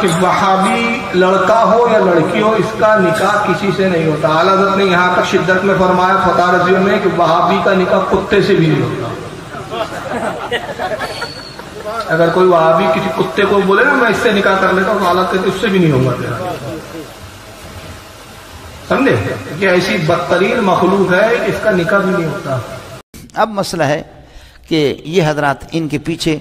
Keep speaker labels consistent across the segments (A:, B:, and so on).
A: कि वहाबी लड़का हो या लड़की हो इसका निकाह किसी से नहीं होता आला ने यहाँ पर शिद्दत में फरमाया फता रजी में कि वहाबी का निकाह कुत्ते से भी नहीं होता अगर कोई वहाबी किसी कुत्ते को बोले ना मैं इससे निकाह कर लेता हूँ तो आला उससे भी नहीं होगा तेरा समझे कि ऐसी बदतरीन मखलूक है इसका निकाह भी नहीं होता
B: अब मसला है कि ये हजरात इनके पीछे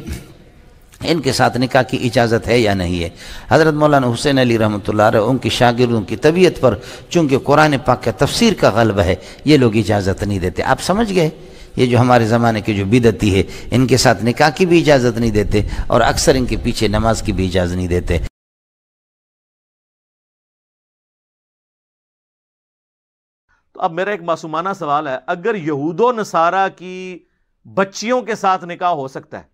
B: इनके साथ निकाह की इजाज़त है या नहीं है हज़रत मौलाना हुसैन अली रहमत उनकी शागिर्दों की तबीयत पर चूँकि कुरान पाक के तफसीर का गलब है ये लोग इजाज़त नहीं देते आप समझ गए ये जो हमारे ज़माने की जो बिदती है इनके साथ निकाह की भी इजाज़त नहीं देते और अक्सर इनके पीछे नमाज की भी इजाज़त नहीं देते तो अब मेरा एक मासूमाना सवाल है अगर यहूदो नसारा की बच्चियों के साथ निकाह हो सकता है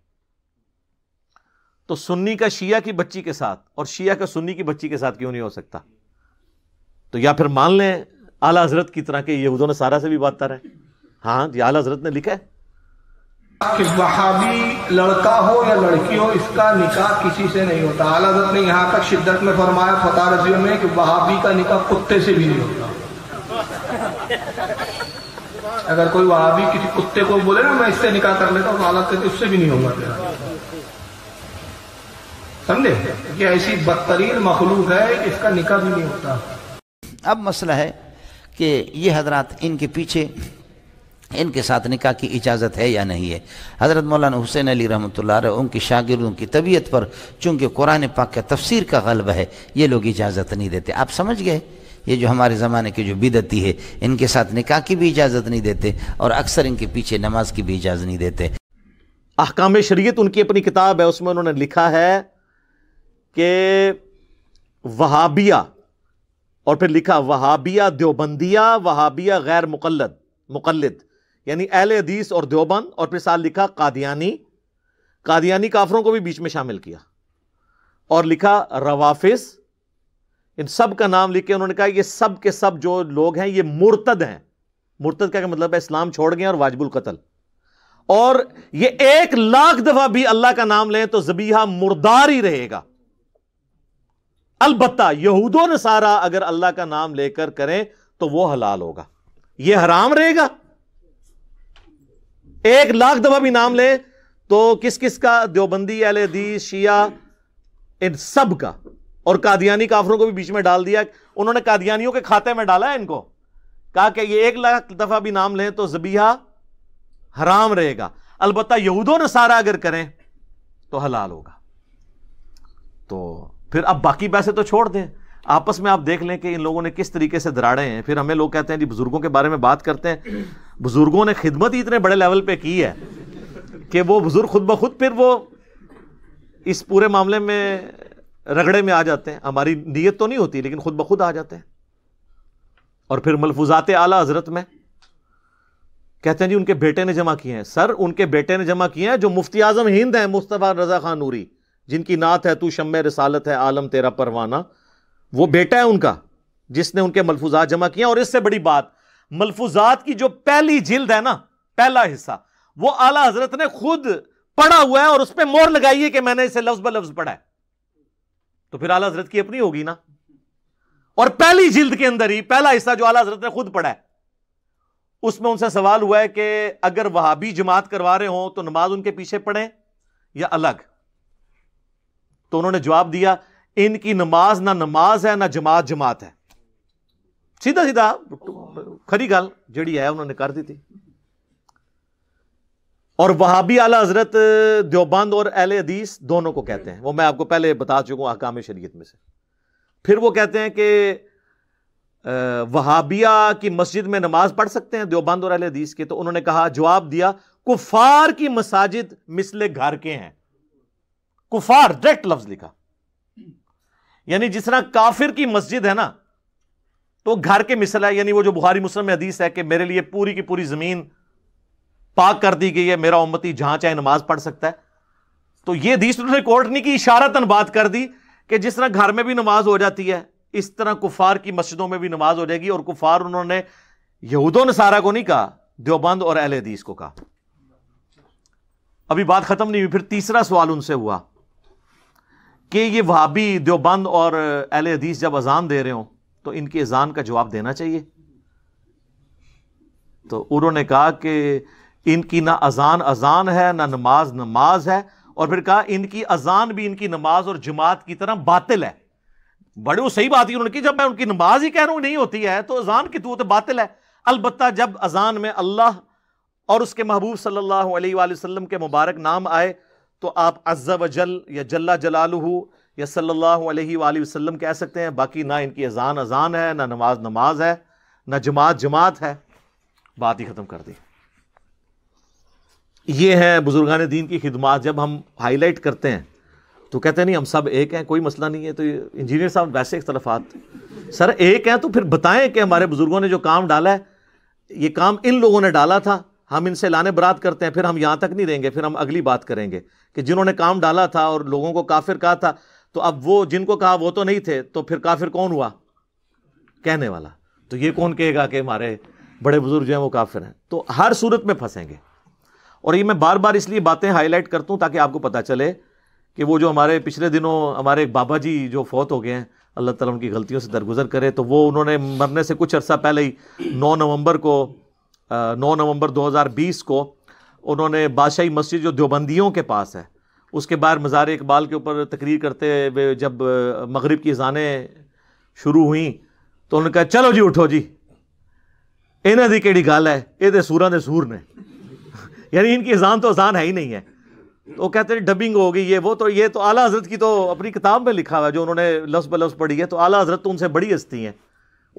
B: तो सुन्नी का शिया की बच्ची के साथ और शिया का सुन्नी की बच्ची के साथ क्यों नहीं हो सकता तो या फिर मान लें आला हजरत की तरह के यहूदों ने सारा से भी बात है हाँ जी आला हजरत ने लिखा है कि
A: वहाबी लड़का हो या लड़की हो इसका निका किसी से नहीं होता आला हजरत ने यहां तक शिद्दत में फरमाया फता रजियों में कि वहाबी का निकाह कुत्ते से भी नहीं होता अगर कोई वहाबी किसी कुत्ते को बोले ना मैं इससे निकाह कर लेता हूँ तो आला कहते उससे भी नहीं होगा तेरा समझे ये ऐसी बदतरीन मखलूक है इसका निका भी नहीं होता
B: अब मसला है कि ये हजरात इनके पीछे इनके साथ निकाह की इजाज़त है या नहीं है हज़रत मौलाना हुसैन अली रहमत उनकी शागिर्दों की तबीयत पर चूँकि कुरान पाक का तफसीर का गलब है ये लोग इजाज़त नहीं देते आप समझ गए ये जो हमारे ज़माने की जो बिदती है इनके साथ निकाह की भी इजाज़त नहीं देते और अक्सर इनके पीछे नमाज की भी इजाज़त नहीं देते अहकाम शरीयत उनकी अपनी किताब है उसमें उन्होंने लिखा है कि वहाबिया और फिर लिखा वहाबिया देवबंदिया वहाबिया गैर मुकलद मुकलद यानी अहल हदीस और देवबंद और फिर साथ लिखा कादियानी कादियानी काफरों को भी बीच में शामिल किया और लिखा रवाफिस इन सब का नाम लिख के उन्होंने कहा ये सब के सब जो लोग हैं ये मुर्तद हैं मुर्तद क्या मतलब है इस्लाम छोड़ गए और वाजबुल कतल और ये एक लाख दफा भी अल्लाह का नाम लें तो जबीहा मुर्दार ही रहेगा अलबत् ने सारा अगर अल्लाह का नाम लेकर करें तो वो हलाल होगा ये हराम रहेगा एक लाख दफा भी नाम ले तो किस किस का देवबंदी अलहदीस शिया इन सब का और कादियानी काफरों को भी बीच में डाल दिया उन्होंने कादियानियों के खाते में डाला है इनको कहा कि ये एक लाख दफा भी नाम लें तो जबीहा हराम रहेगा अलबत् यहूदो सारा अगर करें तो हलाल होगा तो फिर अब बाकी पैसे तो छोड़ दें आपस में आप देख लें कि इन लोगों ने किस तरीके से दराड़े हैं फिर हमें लोग कहते हैं जी बुजुर्गों के बारे में बात करते हैं बुजुर्गों ने खिदमत ही इतने बड़े लेवल पे की है कि वो बुजुर्ग खुद ब खुद फिर वो इस पूरे मामले में रगड़े में आ जाते हैं हमारी नीयत तो नहीं होती लेकिन खुद ब खुद आ जाते हैं और फिर मलफुजात आला हजरत में कहते हैं जी उनके बेटे ने जमा किए हैं सर उनके बेटे ने जमा किए हैं जो मुफ्ती आजम हिंद हैं मुस्तफ़ा रजा खान नूरी जिनकी नात है तू शम रसालत है आलम तेरा परवाना वो बेटा है उनका जिसने उनके मलफूजात जमा किया और इससे बड़ी बात मलफूजात की जो पहली जिल्द है ना पहला हिस्सा वो आला हजरत ने खुद पढ़ा हुआ है और उस पर मोर लगाई है कि मैंने इसे लफ्ज ब लफ्ज पढ़ा है तो फिर आला हजरत की अपनी होगी ना और पहली जिल्द के अंदर ही पहला हिस्सा जो आला हजरत ने खुद पढ़ा है उसमें उनसे सवाल हुआ है कि अगर वहाबी जमात करवा रहे हो तो नमाज उनके पीछे पढ़े या अलग तो उन्होंने जवाब दिया इनकी नमाज ना नमाज है ना जमात जमात है सीधा सीधा खरी गल जी है उन्होंने कर दी थी और वहाबी आला हजरत देवबंद और एल अदीस दोनों को कहते हैं वो मैं आपको पहले बता चुका हूं अहकाम शरीयत में से फिर वो कहते हैं कि वहाबिया की मस्जिद में नमाज पढ़ सकते हैं देवबंद और अहल हदीस के तो उन्होंने कहा जवाब दिया कुफार की मसाजिद मिसले घर के हैं कुफार डायरेक्ट लफ्ज लिखा यानी जिस तरह काफिर की मस्जिद है ना तो घर के मिसल है यानी वो जो बुहारी मुस्लिम में हदीस है कि मेरे लिए पूरी की पूरी जमीन पाक कर दी गई है मेरा उम्मती जहां चाहे नमाज पढ़ सकता है तो ये हदीस उन्होंने कोर्ट ने की इशारतन बात कर दी कि जिस तरह घर में भी नमाज हो जाती है इस तरह कुफार की मस्जिदों में भी नमाज हो जाएगी और कुफार उन्होंने यहूदो सारा को नहीं कहा देवबंद और अहल हदीस को कहा अभी बात खत्म नहीं हुई फिर तीसरा सवाल उनसे हुआ कि ये वहाबी देवबंद और अहल हदीस जब अजान दे रहे हो तो इनकी अजान का जवाब देना चाहिए तो उन्होंने कहा कि इनकी ना अजान अजान है ना नमाज नमाज है और फिर कहा इनकी अजान भी इनकी नमाज और जमात की तरह बातिल है बड़े वो सही बात ही उन्होंने की जब मैं उनकी नमाज ही कह रहा हूं नहीं होती है तो अजान की तू तो बातिल है अलबत् जब अजान में अल्लाह और उसके महबूब सल्लल्लाहु अलैहि वसल्लम के मुबारक नाम आए तो आप अज्जा वजल या जल्ला जलालू या सल्लल्लाहु अलैहि वसल्लम कह सकते हैं बाकी ना इनकी अजान अजान है ना नमाज नमाज है ना जमात जमात है बात ही ख़त्म कर दी ये हैं बुज़ुर्गान दीन की खिदमत जब हम हाईलाइट करते हैं तो कहते हैं नहीं हम सब एक हैं कोई मसला नहीं है तो इंजीनियर साहब वैसे इख्तलाफात सर एक हैं तो फिर बताएं कि हमारे बुज़ुर्गों ने जो काम डाला है ये काम इन लोगों ने डाला था हम इनसे लाने बरात करते हैं फिर हम यहाँ तक नहीं रहेंगे फिर हम अगली बात करेंगे कि जिन्होंने काम डाला था और लोगों को काफिर कहा था तो अब वो जिनको कहा वो तो नहीं थे तो फिर काफिर कौन हुआ कहने वाला तो ये कौन कहेगा कि हमारे बड़े बुजुर्ग जो हैं वो काफिर हैं तो हर सूरत में फंसेंगे और ये मैं बार बार इसलिए बातें हाईलाइट करता हूँ ताकि आपको पता चले कि वो जो हमारे पिछले दिनों हमारे एक बाबा जी जो फौत हो गए हैं अल्लाह ताला उनकी गलतियों से दरगुजर करे तो वो उन्होंने मरने से कुछ अर्सा पहले ही नौ नवंबर को नौ नवंबर 2020 को उन्होंने बादशाही मस्जिद जो देवबंदियों के पास है उसके बाहर मज़ार इकबाल के ऊपर तकरीर करते हुए जब मगरिब की जानें शुरू हुई तो उन्होंने कहा चलो जी उठो जी इन्हें दी केड़ी गाल है ये तो सूरा ने सूर ने यानी इनकी अजान तो अजान है ही नहीं है तो वो कहते हैं डबिंग हो गई ये वो तो ये तो आला हजरत की तो अपनी किताब में लिखा हुआ है जो उन्होंने लफ्ज़ ब लफ्ज़ पढ़ी है तो आला हजरत तो उनसे बड़ी हस्ती हैं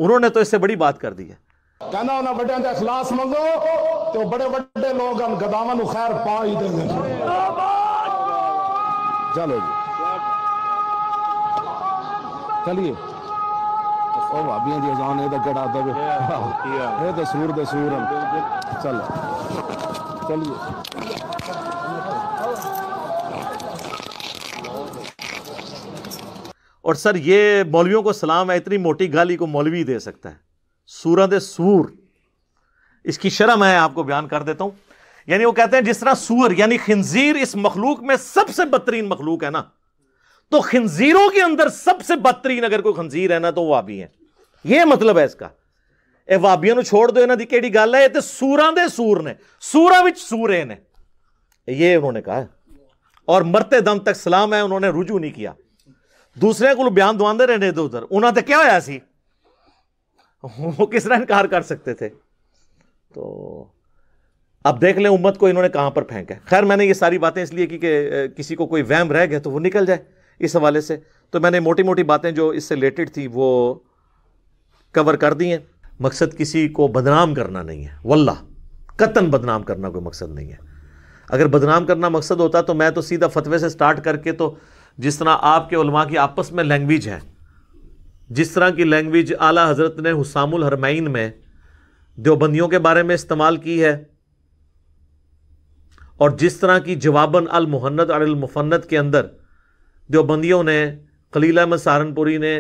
B: उन्होंने तो इससे बड़ी बात कर दी है
A: कहना उन्हें बड़े का इखलास मंगो तो बड़े बड़े लोग हैं खैर पा ही देंगे चलो जी चलिए ओ भाभी जी दबे तो सूर दे सूर चल चलिए
B: और सर ये मौलवियों को सलाम है इतनी मोटी गाली को मौलवी दे सकता है सूरत सूर इसकी शर्म है आपको बयान कर देता हूं यानी वो कहते हैं जिस तरह सूर यानी खिंजीर इस मखलूक में सबसे बदतरीन मखलूक है ना तो खंजीरों के अंदर सबसे बदतरीन अगर कोई खंजीर है ना तो वाबी है यह मतलब है इसका ਇਹ ਵਾਬੀਆਂ ਨੂੰ ਛੋੜ ਦਿਓ ਇਹਨਾਂ ਦੀ ਕਿਹੜੀ सूर दे सूर ने सूर सूर ਸੂਰ ਨੇ ਸੂਰਾਂ ਵਿੱਚ ਸੂਰੇ ਨੇ ਇਹ ਉਹਨਾਂ ਨੇ ਕਹਾ ਔਰ ਮਰਤੇ ਦਮ ਤੱਕ ਸਲਾਮ ਹੈ ਉਹਨਾਂ ਨੇ ਰੁਜੂ ਨਹੀਂ ਕੀਤਾ ਦੂਸਰਿਆਂ ਕੋਲ वो किस तरह इनकार कर सकते थे तो अब देख लें उम्मत को इन्होंने कहाँ पर फेंका है खैर मैंने ये सारी बातें इसलिए की कि किसी को कोई वहम रह गया तो वो निकल जाए इस हवाले से तो मैंने मोटी मोटी बातें जो इससे रिलेटेड थी वो कवर कर दी हैं मकसद किसी को बदनाम करना नहीं है वल्ला कतन बदनाम करना कोई मकसद नहीं है अगर बदनाम करना मकसद होता तो मैं तो सीधा फतवे से स्टार्ट करके तो जिस तरह आपके उलमा की आपस में लैंग्वेज है जिस तरह की लैंग्वेज आला हज़रत ने हुसामुल हरमैन में देवबंदियों के बारे में इस्तेमाल की है और जिस तरह की जवाबन अल अल मुफन्नत के अंदर देवबंदियों ने खलील अहमद सहारनपुरी ने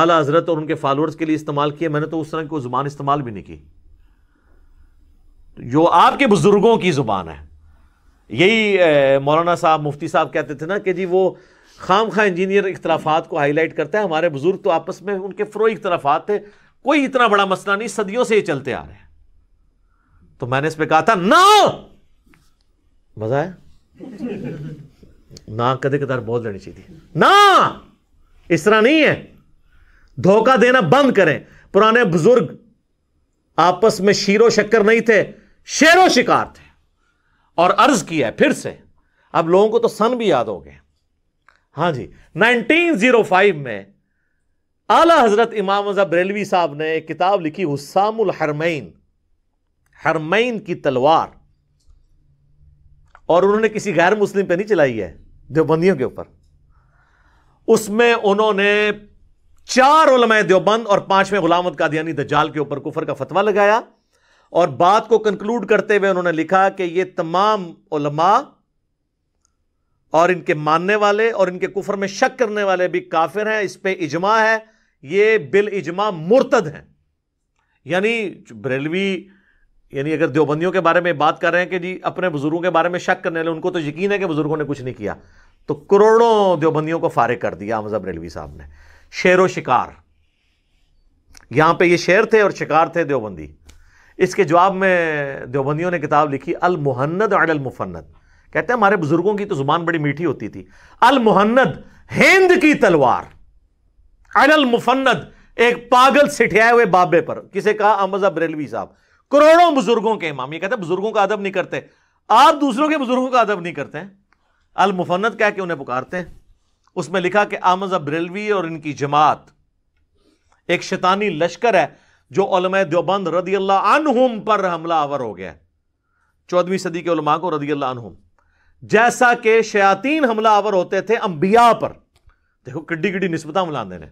B: आला हज़रत और उनके फॉलोअर्स के लिए इस्तेमाल किया मैंने तो उस तरह की कोई ज़ुबान इस्तेमाल भी नहीं की जो आपके बुज़ुर्गों की ज़ुबान है यही मौलाना साहब मुफ्ती साहब कहते थे ना कि जी वो खाम खा इंजीनियर इख्तलाफात को हाईलाइट करता है हमारे बुजुर्ग तो आपस में उनके फ्रो इख्तलाफात थे कोई इतना बड़ा मसला नहीं सदियों से ये चलते आ रहे हैं तो मैंने इस पर कहा था ना मजा है ना कदे कदार बोल देनी चाहिए ना इस तरह नहीं है धोखा देना बंद करें पुराने बुजुर्ग आपस में शीरो शक्कर नहीं थे शेरों शिकार थे और अर्ज किया है फिर से अब लोगों को तो सन भी याद हो गए हाँ जी 1905 में आला हजरत इमाम बरेलवी साहब ने एक किताब लिखी हुसामुल हरमैन हरमैन की तलवार और उन्होंने किसी गैर मुस्लिम पे नहीं चलाई है देवबंदियों के ऊपर उसमें उन्होंने चार उलमाए देवबंद और पांचवें गुलामद कादियानी दजाल के ऊपर कुफर का फतवा लगाया और बात को कंक्लूड करते हुए उन्होंने लिखा कि ये तमाम उलमा और इनके मानने वाले और इनके कुफर में शक करने वाले भी काफिर हैं इस पर इजमा है ये बिल इजमा मुर्तद हैं यानी बरेलवी यानी अगर देवबंदियों के बारे में बात कर रहे हैं कि जी अपने बुजुर्गों के बारे में शक करने वाले उनको तो यकीन है कि बुजुर्गों ने कुछ नहीं किया तो करोड़ों देवबंदियों को फारिग कर दिया हमजा रेलवी साहब ने शेर व शिकार यहां पर यह शेर थे और शिकार थे देवबंदी इसके जवाब में देवबंदियों ने किताब लिखी अल मुहन्नद अल मुफन्नद कहते हैं हमारे बुजुर्गों की तो जुबान बड़ी मीठी होती थी अल मुहन्नद हिंद की तलवार अल मुफन्नद एक पागल सिठियाए हुए बाबे पर किसे कहा अहमद बरेलवी साहब करोड़ों बुजुर्गों के इमाम ये कहते हैं बुजुर्गों का अदब नहीं करते आप दूसरों के बुजुर्गों का अदब नहीं करते हैं अल मुफन्नद कह के उन्हें पुकारते हैं उसमें लिखा कि अहमद बरेलवी और इनकी जमात एक शैतानी लश्कर है जो देवबंद रदी अल्लाह अनहुम पर हमला आवर हो गया चौदहवीं सदी के उलमा को रदी अल्लाह अनहुम जैसा कि शयातीन हमलावर होते थे अंबिया पर देखो किड्डी किड्डी नस्बत मिलाते ने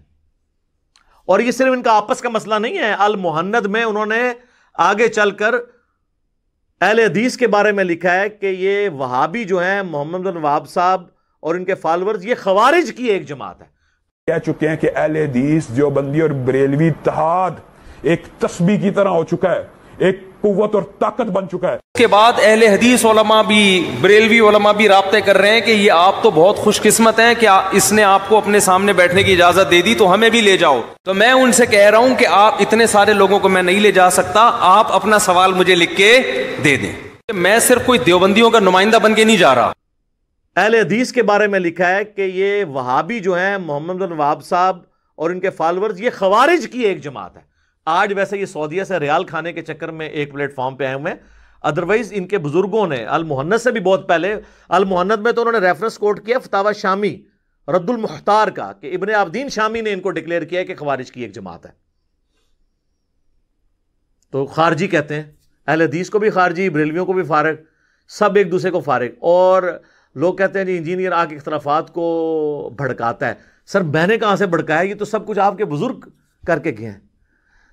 B: और ये सिर्फ इनका आपस का मसला नहीं है अल मुहन्नद में उन्होंने आगे चलकर अहल हदीस के बारे में लिखा है कि ये वहाबी जो है मोहम्मद बिन वहाब साहब और इनके फॉलोअर्स ये खवारिज की एक जमात है कह चुके
A: हैं कि अहल हदीस बंदी और बरेलवी तहाद एक तस्बी की तरह हो चुका है एक कुत और ताकत बन चुका है उसके बाद अहल हदीस ओलमा भी बरेलवी ओलमा भी रबते कर रहे हैं कि ये आप तो बहुत खुशकिस्मत हैं कि इसने आपको अपने सामने बैठने की इजाज़त दे दी तो हमें भी ले जाओ तो मैं उनसे कह रहा हूं कि आप इतने सारे लोगों को मैं नहीं ले जा सकता आप अपना सवाल मुझे लिख के दे दें मैं सिर्फ कोई देवबंदियों का नुमाइंदा बन के नहीं जा रहा
B: अहल हदीस के बारे में लिखा है कि ये वहाबी जो है मोहम्मद वहाब साहब और इनके फॉलोअर्स ये खवारिज की एक जमात है आज वैसे ये सऊदीया से रियाल खाने के चक्कर में एक प्लेटफॉर्म पे आए हुए हैं अदरवाइज इनके बुजुर्गों ने अल मोहन्नत से भी बहुत पहले अल मुहन्नत में तो उन्होंने रेफरेंस कोट किया फतावा शामी रद्दुल मुख्तार का कि इबन आबदीन शामी ने इनको डिक्लेयर किया कि खवारिज की एक जमात है तो खारजी कहते हैं अहल हदीस को भी खारजी बरेलवियों को भी फारग सब एक दूसरे को फारग और लोग कहते हैं जी इंजीनियर आके इख्तलाफात को भड़काता है सर मैंने कहाँ से भड़काया ये तो सब कुछ आपके बुजुर्ग करके गए हैं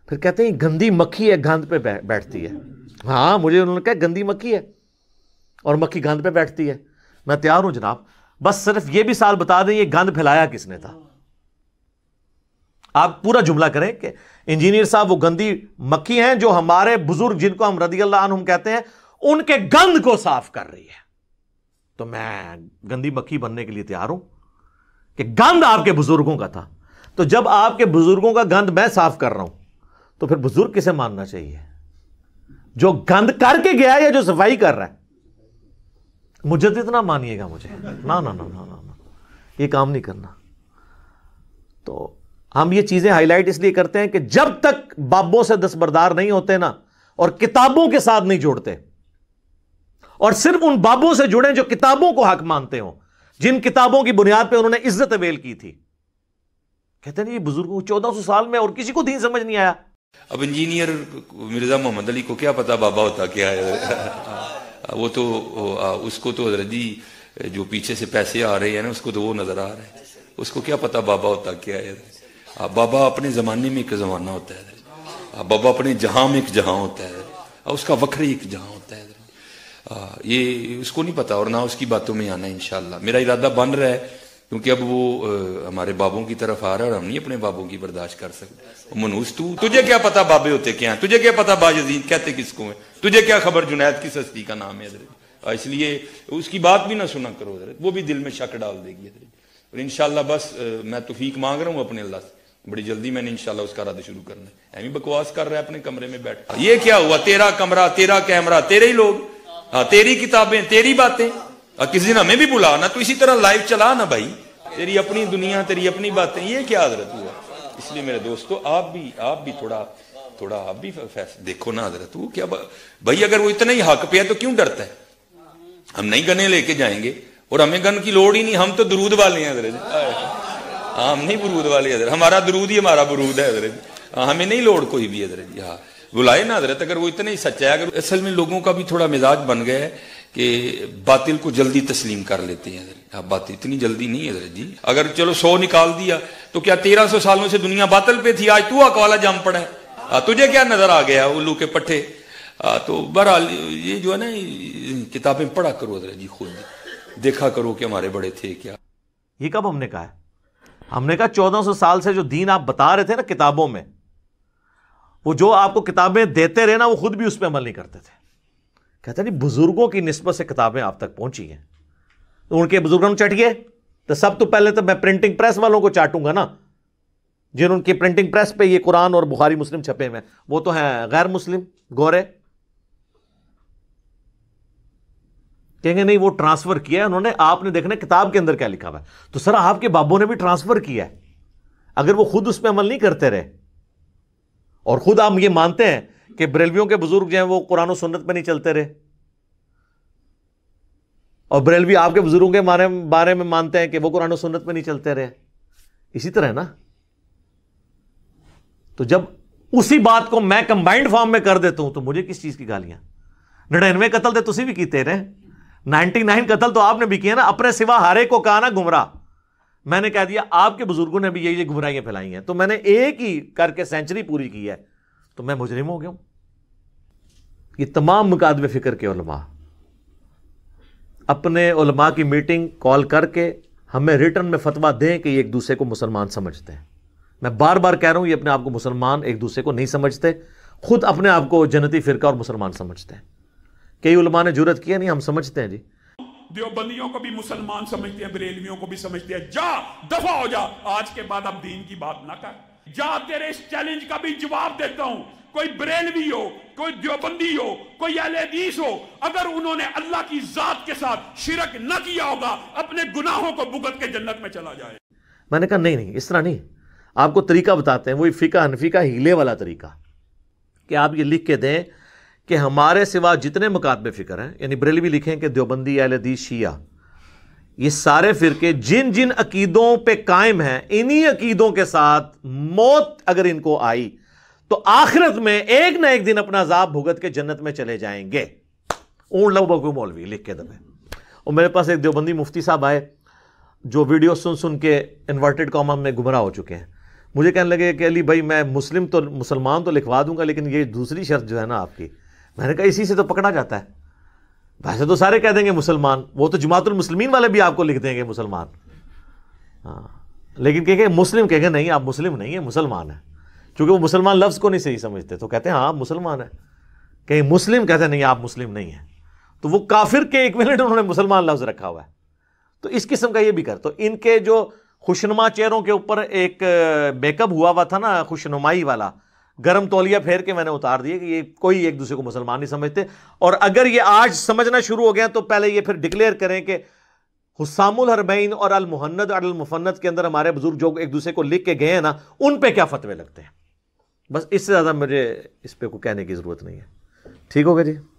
B: फिर कहते हैं गंदी मक्खी है गंध पे बैठती है हाँ मुझे उन्होंने कहा गंदी मक्खी है और मक्खी गंध पे बैठती है मैं तैयार हूं जनाब बस सिर्फ ये भी साल बता दें ये गंध फैलाया किसने था आप पूरा जुमला करें कि इंजीनियर साहब वो गंदी मक्खी हैं जो हमारे बुजुर्ग जिनको हम रदी अल्लाह कहते हैं उनके गंध को साफ कर रही है तो मैं गंदी मक्खी बनने के लिए तैयार हूं कि गंध आपके बुजुर्गों का था तो जब आपके बुजुर्गों का गंध मैं साफ कर रहा हूं तो फिर बुजुर्ग किसे मानना चाहिए जो गंद करके गया या जो सफाई कर रहा है मुझे तो इतना मानिएगा मुझे ना ना ना ना ना ना ये काम नहीं करना तो हम ये चीजें हाईलाइट इसलिए करते हैं कि जब तक बाबों से दस्तबरदार नहीं होते ना और किताबों के साथ नहीं जोड़ते और सिर्फ उन बाबों से जुड़े जो किताबों को हक मानते हो जिन किताबों की बुनियाद पर उन्होंने इज्जत अवेल की थी कहते हैं ये बुजुर्गों चौदह सौ साल में और किसी को दीन समझ नहीं आया अब इंजीनियर मिर्जा
A: मोहम्मद अली को क्या पता बाबा होता क्या है वो तो उसको तो जी जो पीछे से पैसे आ रहे हैं ना उसको तो वो नजर आ रहा है उसको क्या पता बाबा होता क्या है बाबा अपने जमाने में एक जमाना होता है बाबा अपने जहां में एक जहां होता है उसका वक्र एक जहां होता है आ, ये उसको नहीं पता और ना उसकी बातों में आना इनशाला मेरा इरादा बन रहा है क्योंकि अब वो आ, हमारे बाबों की तरफ आ रहा है और हम नहीं अपने बाबों की बर्दाश्त कर सकते तो मनुष तू तुझे क्या पता बाबे होते क्या हैं तुझे क्या पता बाजीन कहते किसको है तुझे क्या खबर जुनैद की सस्ती का नाम है इसलिए उसकी बात भी ना सुना करो हजरत वो भी दिल में शक डाल देगी हजरत और इनशाला बस मैं तोफीक मांग रहा हूँ अपने अल्लाह से बड़ी जल्दी मैंने इनशाला उसका रद्द शुरू करना है भी बकवास कर रहा है अपने कमरे में बैठ ये क्या हुआ तेरा कमरा तेरा कैमरा तेरे ही लोग हाँ तेरी किताबें तेरी बातें किसी दिन हमें भी बुला ना तो इसी तरह लाइव चला ना भाई तेरी अपनी दुनिया तेरी अपनी बातें ये क्या हजरत हुआ इसलिए मेरे दोस्तों आप भी आप भी थोड़ा थोड़ा आप भी देखो ना हजरत वो क्या भाई अगर वो इतना ही हक पे है तो क्यों डरता है हम नहीं गने लेके जाएंगे और हमें गन की लोड़ ही नहीं हम तो दरूद वाले हैं अदरज हाँ हम नहीं बरूद वाले अदर हमारा दरूद ही हमारा बरूद है अदरज हाँ, हमें नहीं लोड़ कोई भी अदरज जी हाँ बुलाए ना हजरत अगर वो इतना ही सच्चा है अगर असल में लोगों का भी थोड़ा मिजाज बन गया है कि बातिल को जल्दी तस्लीम कर लेते हैं अदरज अब बात इतनी जल्दी नहीं है हजरत जी अगर चलो सौ निकाल दिया तो क्या तेरह सौ सालों से दुनिया बातल पे थी आज तू अकवाला जाम पड़ा है तुझे क्या नजर आ गया उल्लू के पट्टे तो बहरहाल ये जो है ना किताबें पढ़ा करो हजरत जी खुद
B: देखा करो कि हमारे बड़े थे क्या ये कब हमने कहा है हमने कहा चौदह सौ साल से जो दीन आप बता रहे थे ना किताबों में वो जो आपको किताबें देते रहे ना वो खुद भी उस पर अमल नहीं करते थे कहते नहीं बुजुर्गों की नस्बत से किताबें आप तक पहुंची हैं तो उनके बुजुर्गों ਨੂੰ चटिए तो सब तो पहले तो मैं प्रिंटिंग प्रेस वालों को चाटूंगा ना जिनकी प्रिंटिंग प्रेस पे ये कुरान और बुखारी मुस्लिम छपे हुए वो तो हैं गैर मुस्लिम गोरे कहेंगे नहीं वो ट्रांसफर किया है उन्होंने आपने देखना किताब के अंदर क्या लिखा हुआ है तो सर आपके बाबों ने भी ट्रांसफर किया है अगर वो खुद उस पर अमल नहीं करते रहे और खुद आप ये मानते हैं कि बरेलवियों के बुजुर्ग जो हैं वो कुरान और सुन्नत पर नहीं चलते रहे और बरेलवी आपके बुजुर्गों के बारे बारे में मानते हैं कि वो कुरान सुन्नत में नहीं चलते रहे इसी तरह ना तो जब उसी बात को मैं कंबाइंड फॉर्म में कर देता हूं तो मुझे किस चीज की गालियां नड़िनवे कतल तो भी किते ने नाइनटी नाइन कतल तो आपने भी किया ना अपने सिवा हरे को कहा ना गुमराह मैंने कह दिया आपके बुजुर्गों ने भी यही ये गुमराहियां फैलाई हैं तो मैंने एक ही करके सेंचुरी पूरी की है तो मैं मुजरिम हो गया हूं ये तमाम मुकादमे फिक्र के उलमा अपने उलमा की मीटिंग कॉल करके हमें रिटर्न में फतवा दें कि एक दूसरे को मुसलमान समझते हैं मैं बार बार कह रहा हूं ये अपने आप को मुसलमान एक दूसरे को नहीं समझते खुद अपने आप को जनती फ़िरका और मुसलमान समझते हैं कई उलमा ने जरूरत किया नहीं हम समझते हैं जी
A: देवबंदियों को भी मुसलमान समझते हैं बरेलवियों को भी समझते हैं जा दफा हो जा आज के बाद अब दीन की बात ना कर जा तेरे इस चैलेंज का भी जवाब देता हूं कोई बरेलवी हो कोई द्योबंदी हो कोई अलहदीस हो अगर उन्होंने अल्लाह की जात के साथ शिरक न किया होगा अपने गुनाहों को भुगत के जन्नत में चला जाए
B: मैंने कहा नहीं नहीं इस तरह नहीं आपको तरीका बताते हैं वही फ़िका हनफी हीले वाला तरीका कि आप ये लिख के दें कि हमारे सिवा जितने मुकादमे फ़िक्र हैं यानी बरेलवी लिखें कि देवबंदी अलहदीस शिया ये सारे फिरके जिन जिन अकीदों पे कायम हैं इन्हीं अकीदों के साथ मौत अगर इनको आई तो आखिरत में एक ना एक दिन अपना जाप भुगत के जन्नत में चले जाएंगे ऊन लो बगू मौलवी लिख के दफे और मेरे पास एक देवबंदी मुफ्ती साहब आए जो वीडियो सुन सुन के इन्वर्टेड कॉमा में गुमराह हो चुके हैं मुझे कहने लगे कि अली भाई मैं मुस्लिम तो मुसलमान तो लिखवा दूंगा लेकिन ये दूसरी शर्त जो है ना आपकी मैंने कहा इसी से तो पकड़ा जाता है वैसे तो सारे कह देंगे मुसलमान वो तो जमातुल मुस्लिमीन वाले भी आपको लिख देंगे मुसलमान हाँ लेकिन कहेंगे मुस्लिम कहेंगे नहीं आप मुस्लिम नहीं है मुसलमान है चूंकि वो मुसलमान लफ्ज़ को नहीं सही समझते तो कहते हैं हाँ आप मुसलमान हैं कहीं मुस्लिम कहते हैं नहीं आप मुस्लिम नहीं हैं तो वो काफिर के एक मिनट उन्होंने मुसलमान लफ्ज़ रखा हुआ है तो इस किस्म का ये भी कर तो इनके जो खुशनुमा चेहरों के ऊपर एक बेकअप हुआ हुआ था ना खुशनुमाई वाला गर्म तौलिया फेर के मैंने उतार दिए कि ये कोई एक दूसरे को मुसलमान नहीं समझते और अगर ये आज समझना शुरू हो गया तो पहले ये फिर डिक्लेयर करें कि हुसामुल हरबैन और मुहन्नद और अलमुफन्नद के अंदर हमारे बुजुर्ग जो एक दूसरे को लिख के गए हैं ना उन पे क्या फतवे लगते हैं बस इससे ज़्यादा मुझे इस पर कोई कहने की ज़रूरत नहीं है ठीक होगा जी